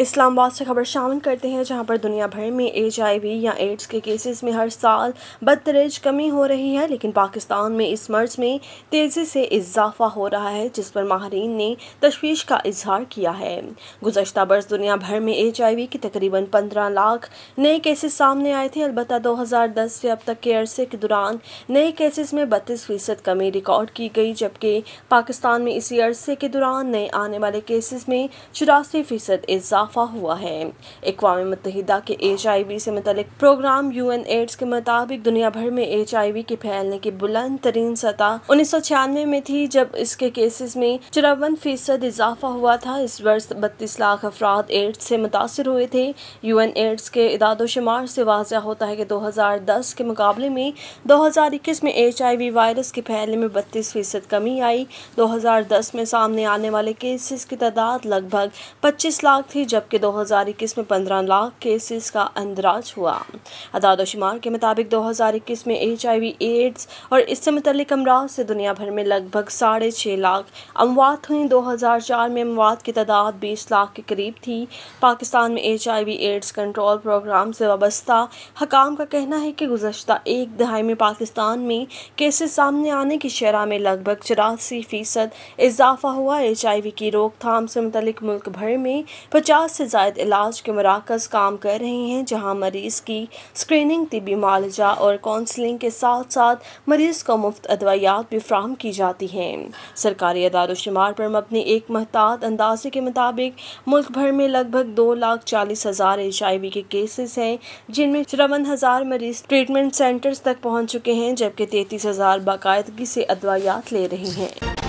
इस्लामाबाद से खबर शामिल करते हैं जहां पर दुनिया भर में एच या एड्स के केसेस में हर साल बदतरेज कमी हो रही है लेकिन पाकिस्तान में इस मर्ज में तेज़ी से इजाफा हो रहा है जिस पर माहरीन ने तशवीश का इजहार किया है गुजशत बरस दुनिया भर में एच के तकरीबन पंद्रह लाख नए केसेस सामने आए थे अलबत् दो हज़ार दस से अब तक के अरसे के दौरान नए केसेस में बत्तीस फीसद कमी रिकॉर्ड की गई जबकि पाकिस्तान में इसी अरसे के दौरान नए आने वाले केसेस में चौरासी फीसद इजाफा इजाफा हुआ है अकवा मतहदा के एच आई वी से मतलब प्रोग्राम यू एन एड्स के मुताबिक दुनिया भर में एच आई वी के फैलने की बुलंद तरीन सतह उन्नीस सौ छियानवे में थी जब इसके केसेस में चौवन फीसद इजाफा हुआ था इस वर्ष बत्तीस लाख अफराद एड्स से मुतासर हुए थे यू एन एड्स के इदादोशुमार से वाजह होता है कि दो हज़ार दस के मुकाबले में दो हज़ार इक्कीस में एच आई वी वायरस के फैलने में बत्तीस फीसद कमी आई दो हज़ार दस में सामने आने वाले केसेस की तादाद लगभग पच्चीस लाख थी जब जबकि 2021 में 15 लाख केसेस का अंदराज हुआ अदादोशुमार के मुताबिक 2021 में एच एड्स और इससे मुतलिक अमराज से दुनिया भर में लगभग साढ़े छः लाख अमवात हुई 2004 में अमवात की तादाद 20 लाख के करीब थी पाकिस्तान में एच एड्स कंट्रोल प्रोग्राम से वाबस्ता हकाम का कहना है कि गुजशत एक दहाई में पाकिस्तान में केसेस सामने आने की शरह में लगभग चौरासी फीसद इजाफा हुआ एच की रोकथाम से मुतलिक मुल्क भर में पचास से जायद इलाज के मराकज़ काम कर रहे हैं जहां मरीज़ की स्क्रीनिंग तबी मालजा और काउंसलिंग के साथ साथ मरीज़ को मुफ्त अदवायात भी फ्राहम की जाती हैं सरकारी अदारशुमार पर मबनी एक महतात अंदाजे के मुताबिक मुल्क भर में लगभग दो लाख चालीस हज़ार एच आई वी के केसेस हैं जिनमें चौवन हज़ार मरीज ट्रीटमेंट सेंटर्स तक पहुँच चुके हैं जबकि तैतीस हज़ार बाकायदगी से अदवायात ले रहे हैं